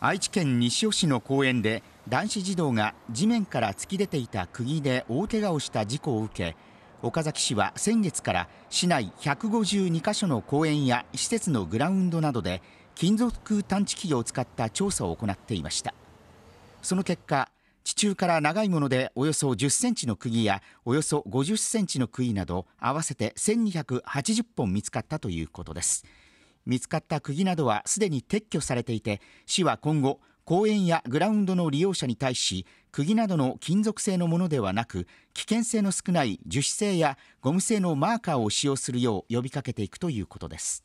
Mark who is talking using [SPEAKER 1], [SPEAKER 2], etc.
[SPEAKER 1] 愛知県西尾市の公園で男子児童が地面から突き出ていた釘で大怪我をした事故を受け岡崎市は先月から市内152カ所の公園や施設のグラウンドなどで金属探知機を使った調査を行っていましたその結果地中から長いものでおよそ10センチの釘やおよそ50センチの釘など合わせて1280本見つかったということです見つかった釘などはすでに撤去されていて市は今後公園やグラウンドの利用者に対し釘などの金属製のものではなく危険性の少ない樹脂製やゴム製のマーカーを使用するよう呼びかけていくということです。